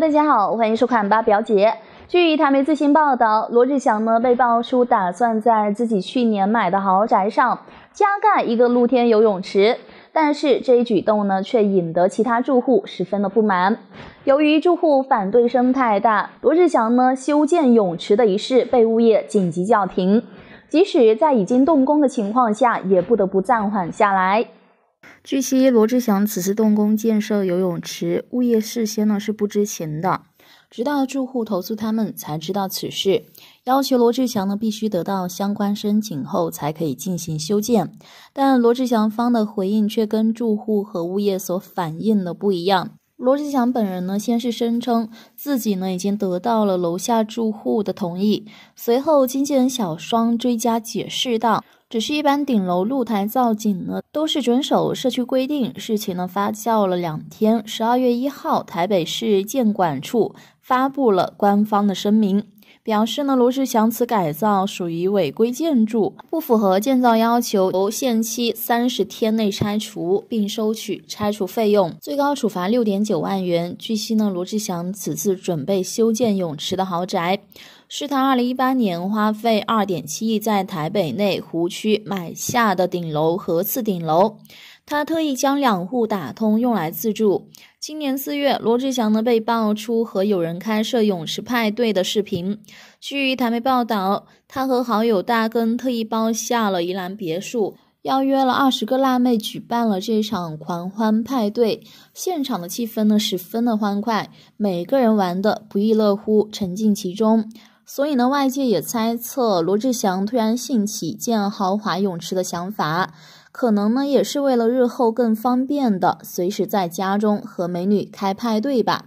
大家好，欢迎收看《八表姐》。据台媒最新报道，罗志祥呢被曝出打算在自己去年买的豪宅上加盖一个露天游泳池，但是这一举动呢却引得其他住户十分的不满。由于住户反对声太大，罗志祥呢修建泳池的仪式被物业紧急叫停，即使在已经动工的情况下，也不得不暂缓下来。据悉，罗志祥此次动工建设游泳池，物业事先呢是不知情的，直到住户投诉他们才知道此事，要求罗志祥呢必须得到相关申请后才可以进行修建，但罗志祥方的回应却跟住户和物业所反映的不一样。罗志祥本人呢，先是声称自己呢已经得到了楼下住户的同意，随后经纪人小双追加解释道：“只是一般顶楼露台造景呢，都是遵守社区规定。”事情呢发酵了两天，十二月一号，台北市建管处发布了官方的声明。表示呢，罗志祥此改造属于违规建筑，不符合建造要求，由限期三十天内拆除，并收取拆除费用，最高处罚六点九万元。据悉呢，罗志祥此次准备修建泳池的豪宅，是他二零一八年花费二点七亿在台北内湖区买下的顶楼和次顶楼，他特意将两户打通，用来自住。今年四月，罗志祥呢被爆出和友人开设泳池派对的视频。据台媒报道，他和好友大根特意包下了一栏别墅，邀约了二十个辣妹，举办了这场狂欢派对。现场的气氛呢十分的欢快，每个人玩的不亦乐乎，沉浸其中。所以呢，外界也猜测罗志祥突然兴起建豪华泳池的想法。可能呢，也是为了日后更方便的，随时在家中和美女开派对吧。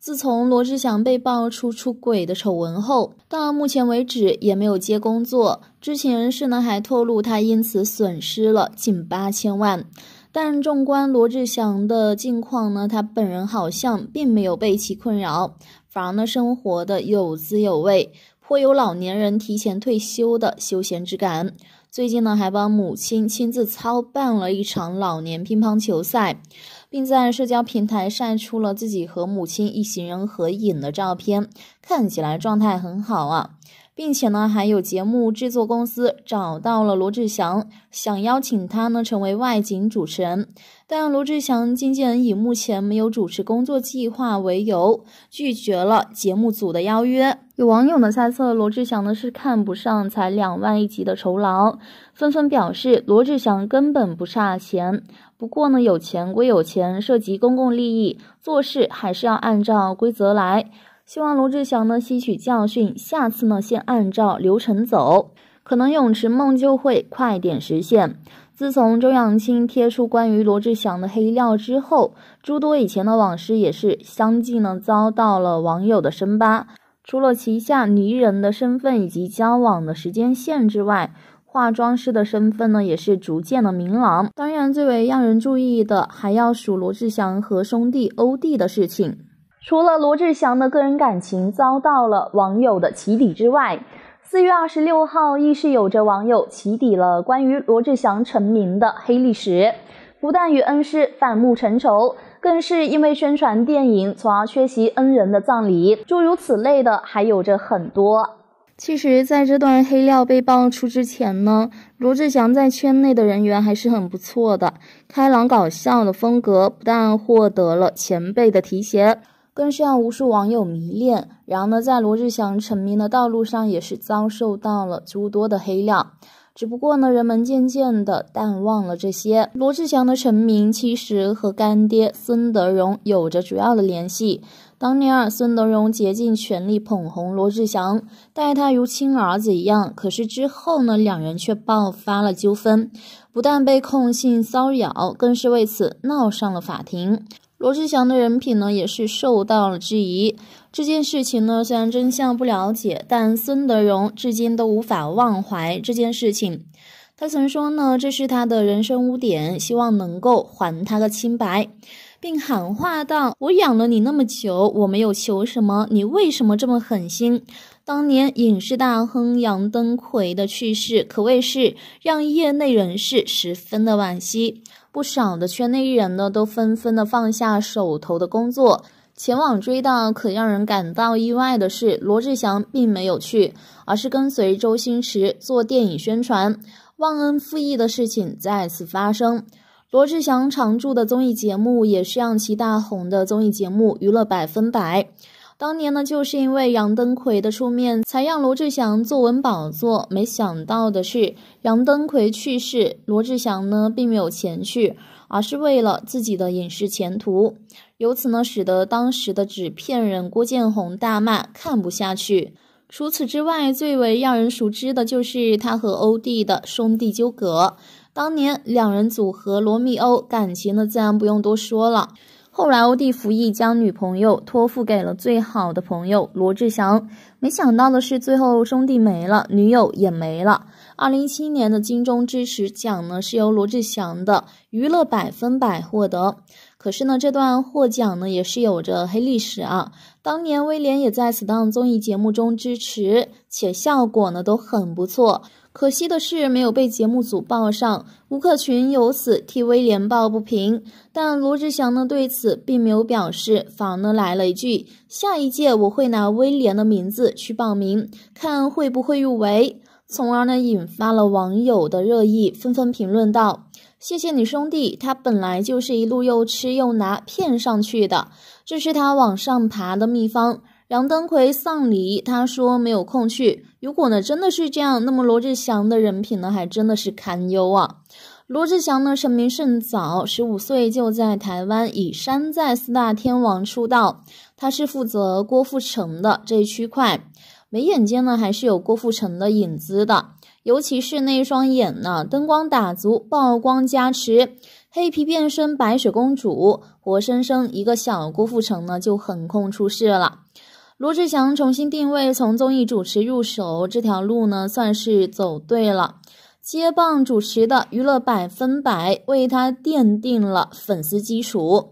自从罗志祥被爆出出轨的丑闻后，到目前为止也没有接工作。知情人士呢还透露，他因此损失了近八千万。但纵观罗志祥的近况呢，他本人好像并没有被其困扰，反而呢生活的有滋有味。颇有老年人提前退休的休闲之感。最近呢，还帮母亲亲自操办了一场老年乒乓球赛，并在社交平台晒出了自己和母亲一行人合影的照片，看起来状态很好啊。并且呢，还有节目制作公司找到了罗志祥，想邀请他呢成为外景主持人，但罗志祥经纪人以目前没有主持工作计划为由，拒绝了节目组的邀约。有网友呢猜测，罗志祥呢是看不上才两万一集的酬劳，纷纷表示罗志祥根本不差钱。不过呢，有钱归有钱，涉及公共利益，做事还是要按照规则来。希望罗志祥呢吸取教训，下次呢先按照流程走，可能泳池梦就会快点实现。自从周扬青贴出关于罗志祥的黑料之后，诸多以前的往事也是相继呢遭到了网友的深扒。除了旗下泥人的身份以及交往的时间线之外，化妆师的身份呢也是逐渐的明朗。当然，最为让人注意的还要数罗志祥和兄弟欧弟的事情。除了罗志祥的个人感情遭到了网友的起底之外，四月二十六号亦是有着网友起底了关于罗志祥成名的黑历史，不但与恩师反目成仇，更是因为宣传电影从而缺席恩人的葬礼，诸如此类的还有着很多。其实，在这段黑料被爆出之前呢，罗志祥在圈内的人缘还是很不错的，开朗搞笑的风格不但获得了前辈的提携。更是让无数网友迷恋。然而呢，在罗志祥成名的道路上，也是遭受到了诸多的黑料。只不过呢，人们渐渐的淡忘了这些。罗志祥的成名其实和干爹孙德荣有着主要的联系。当年，孙德荣竭尽全力捧红罗志祥，待他如亲儿子一样。可是之后呢，两人却爆发了纠纷，不但被控性骚扰，更是为此闹上了法庭。罗志祥的人品呢，也是受到了质疑。这件事情呢，虽然真相不了解，但孙德荣至今都无法忘怀这件事情。他曾说呢，这是他的人生污点，希望能够还他个清白，并喊话道：“我养了你那么久，我没有求什么，你为什么这么狠心？”当年影视大亨杨登魁的去世，可谓是让业内人士十分的惋惜。不少的圈内人呢，都纷纷的放下手头的工作，前往追悼。可让人感到意外的是，罗志祥并没有去，而是跟随周星驰做电影宣传。忘恩负义的事情再次发生。罗志祥常驻的综艺节目，也是让其大红的综艺节目《娱乐百分百》。当年呢，就是因为杨登魁的出面，才让罗志祥坐稳宝座。没想到的是，杨登魁去世，罗志祥呢并没有前去，而是为了自己的影视前途。由此呢，使得当时的纸片人郭建宏大骂看不下去。除此之外，最为让人熟知的就是他和欧弟的兄弟纠葛。当年两人组合罗密欧，感情呢，自然不用多说了。后来，欧弟服役，将女朋友托付给了最好的朋友罗志祥。没想到的是，最后兄弟没了，女友也没了。二零一七年的金钟支持奖呢，是由罗志祥的娱乐百分百获得。可是呢，这段获奖呢也是有着黑历史啊。当年威廉也在此档综艺节目中支持，且效果呢都很不错。可惜的是，没有被节目组报上。吴克群由此替威廉抱不平，但罗志祥呢对此并没有表示。而呢来了一句：“下一届我会拿威廉的名字去报名，看会不会入围。”从而呢引发了网友的热议，纷纷评论道：“谢谢你兄弟，他本来就是一路又吃又拿骗上去的，这是他往上爬的秘方。”杨登魁丧礼，他说没有空去。如果呢真的是这样，那么罗志祥的人品呢还真的是堪忧啊。罗志祥呢成名甚早，十五岁就在台湾以山寨四大天王出道，他是负责郭富城的这一区块，眉眼间呢还是有郭富城的影子的，尤其是那一双眼呢，灯光打足，曝光加持，黑皮变身白雪公主，活生生一个小郭富城呢就横空出世了。罗志祥重新定位，从综艺主持入手这条路呢，算是走对了。接棒主持的娱乐百分百为他奠定了粉丝基础，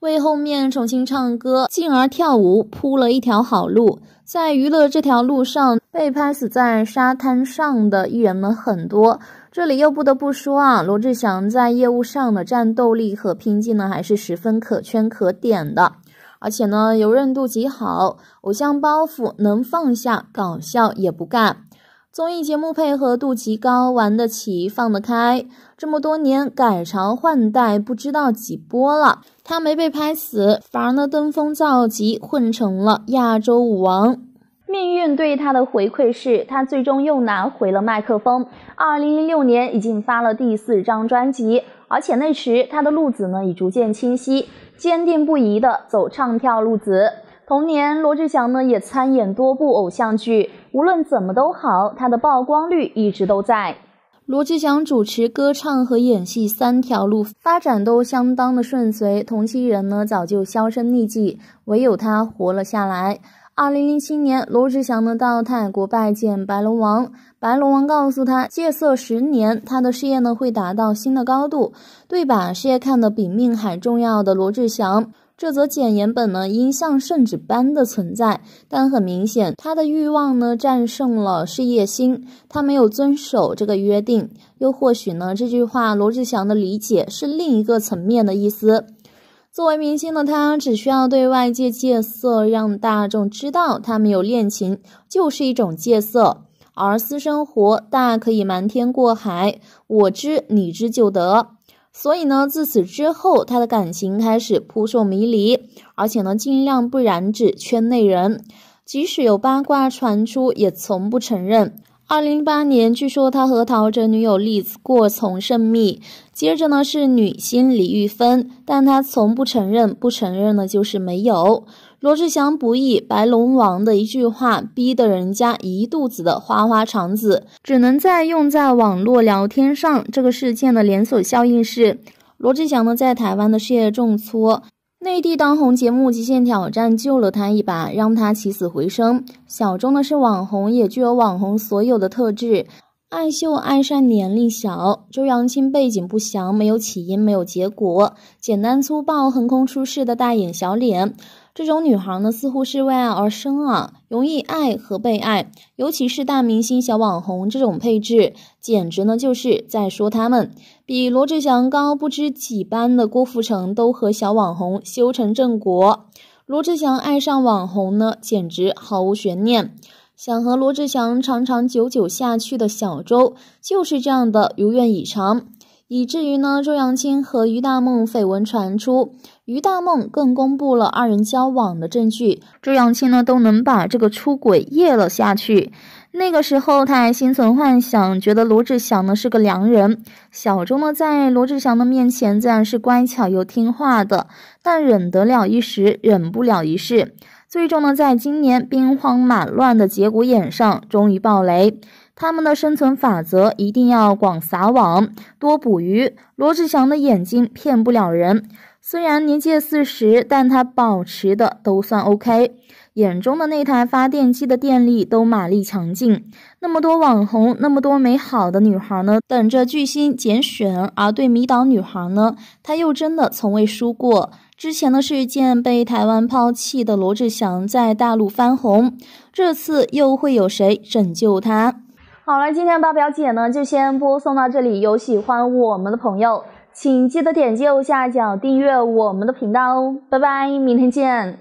为后面重新唱歌进而跳舞铺了一条好路。在娱乐这条路上被拍死在沙滩上的艺人们很多，这里又不得不说啊，罗志祥在业务上的战斗力和拼劲呢，还是十分可圈可点的。而且呢，油润度极好，偶像包袱能放下，搞笑也不干。综艺节目配合度极高，玩得起，放得开。这么多年改朝换代不知道几波了，他没被拍死，反而呢登峰造极，混成了亚洲舞王。命运对他的回馈是，他最终又拿回了麦克风。二零零六年已经发了第四张专辑，而且那时他的路子呢已逐渐清晰。坚定不移的走唱跳路子。同年，罗志祥呢也参演多部偶像剧，无论怎么都好，他的曝光率一直都在。罗志祥主持、歌唱和演戏三条路发展都相当的顺遂，同期人呢早就销声匿迹，唯有他活了下来。二零零七年，罗志祥呢到泰国拜见白龙王，白龙王告诉他戒色十年，他的事业呢会达到新的高度，对吧？事业看得比命还重要的罗志祥，这则简言本呢应像圣旨般的存在，但很明显，他的欲望呢战胜了事业心，他没有遵守这个约定。又或许呢，这句话罗志祥的理解是另一个层面的意思。作为明星的他，只需要对外界戒色，让大众知道他没有恋情，就是一种戒色；而私生活大可以瞒天过海，我知你知就得。所以呢，自此之后，他的感情开始扑朔迷离，而且呢，尽量不染指圈内人，即使有八卦传出，也从不承认。二零零八年，据说他和陶喆女友丽过从甚密。接着呢是女星李玉芬，但他从不承认，不承认呢就是没有。罗志祥不义白龙王的一句话，逼得人家一肚子的花花肠子，只能再用在网络聊天上。这个事件的连锁效应是，罗志祥呢在台湾的事业重挫。内地当红节目《极限挑战》救了他一把，让他起死回生。小钟呢是网红，也具有网红所有的特质。爱秀爱善年龄小，周扬青背景不详，没有起因，没有结果，简单粗暴，横空出世的大眼小脸，这种女孩呢，似乎是为爱而生啊，容易爱和被爱，尤其是大明星小网红这种配置，简直呢就是在说他们，比罗志祥高不知几班的郭富城都和小网红修成正果，罗志祥爱上网红呢，简直毫无悬念。想和罗志祥长长久久下去的小周，就是这样的如愿以偿，以至于呢，周扬青和于大梦绯闻传出，于大梦更公布了二人交往的证据，周扬青呢都能把这个出轨咽了下去。那个时候他还心存幻想，觉得罗志祥呢是个良人。小周呢在罗志祥的面前自然是乖巧又听话的，但忍得了一时，忍不了一世。最终呢，在今年兵荒马乱的节骨眼上，终于爆雷。他们的生存法则一定要广撒网，多捕鱼。罗志祥的眼睛骗不了人，虽然年届四十，但他保持的都算 OK。眼中的那台发电机的电力都马力强劲。那么多网红，那么多美好的女孩呢，等着巨星拣选。而对迷倒女孩呢，他又真的从未输过。之前的事件被台湾抛弃的罗志祥在大陆翻红，这次又会有谁拯救他？好了，今天八表姐呢就先播送到这里。有喜欢我们的朋友，请记得点击右下角订阅我们的频道哦。拜拜，明天见。